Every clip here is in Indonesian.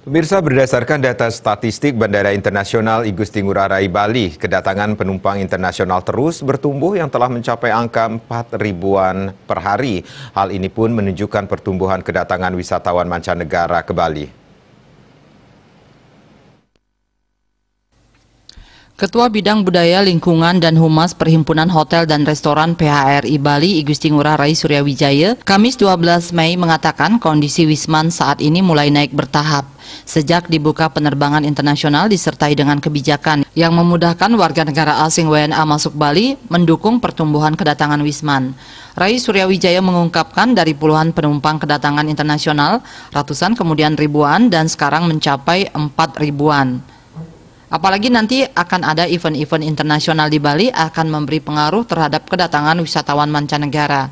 Pemirsa berdasarkan data statistik Bandara Internasional Igusti Ngurah Rai Bali, kedatangan penumpang internasional terus bertumbuh yang telah mencapai angka 4 ribuan per hari. Hal ini pun menunjukkan pertumbuhan kedatangan wisatawan mancanegara ke Bali. Ketua Bidang Budaya Lingkungan dan Humas Perhimpunan Hotel dan Restoran PHRI Bali, Igusti Ngurah Rai Suryawijaya, Kamis 12 Mei mengatakan kondisi Wisman saat ini mulai naik bertahap. Sejak dibuka penerbangan internasional disertai dengan kebijakan yang memudahkan warga negara asing WNA masuk Bali mendukung pertumbuhan kedatangan Wisman. Rai Suryawijaya mengungkapkan dari puluhan penumpang kedatangan internasional, ratusan kemudian ribuan dan sekarang mencapai empat ribuan. Apalagi nanti akan ada event-event internasional di Bali akan memberi pengaruh terhadap kedatangan wisatawan mancanegara.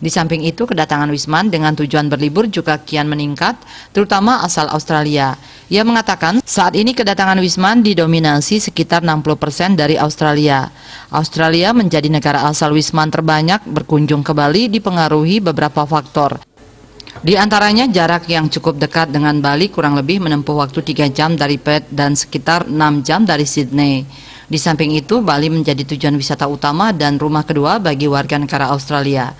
Di samping itu, kedatangan Wisman dengan tujuan berlibur juga kian meningkat, terutama asal Australia. Ia mengatakan, saat ini kedatangan Wisman didominasi sekitar 60% dari Australia. Australia menjadi negara asal Wisman terbanyak berkunjung ke Bali dipengaruhi beberapa faktor. Di antaranya jarak yang cukup dekat dengan Bali kurang lebih menempuh waktu 3 jam dari Perth dan sekitar 6 jam dari Sydney. Di samping itu, Bali menjadi tujuan wisata utama dan rumah kedua bagi warga negara Australia.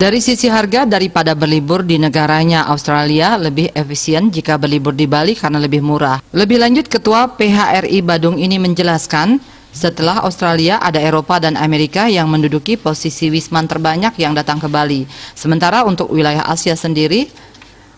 Dari sisi harga, daripada berlibur di negaranya Australia, lebih efisien jika berlibur di Bali karena lebih murah. Lebih lanjut, Ketua PHRI Badung ini menjelaskan, setelah Australia, ada Eropa dan Amerika yang menduduki posisi wisman terbanyak yang datang ke Bali. Sementara untuk wilayah Asia sendiri,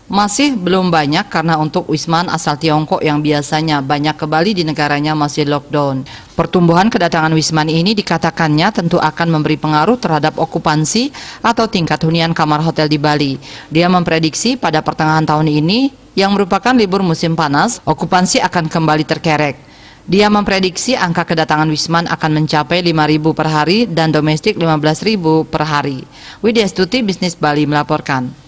masih belum banyak karena untuk Wisman asal Tiongkok yang biasanya banyak ke Bali di negaranya masih lockdown. Pertumbuhan kedatangan Wisman ini dikatakannya tentu akan memberi pengaruh terhadap okupansi atau tingkat hunian kamar hotel di Bali. Dia memprediksi pada pertengahan tahun ini yang merupakan libur musim panas, okupansi akan kembali terkerek. Dia memprediksi angka kedatangan Wisman akan mencapai 5.000 per hari dan domestik 15.000 per hari. Widya Stuti Bisnis Bali melaporkan.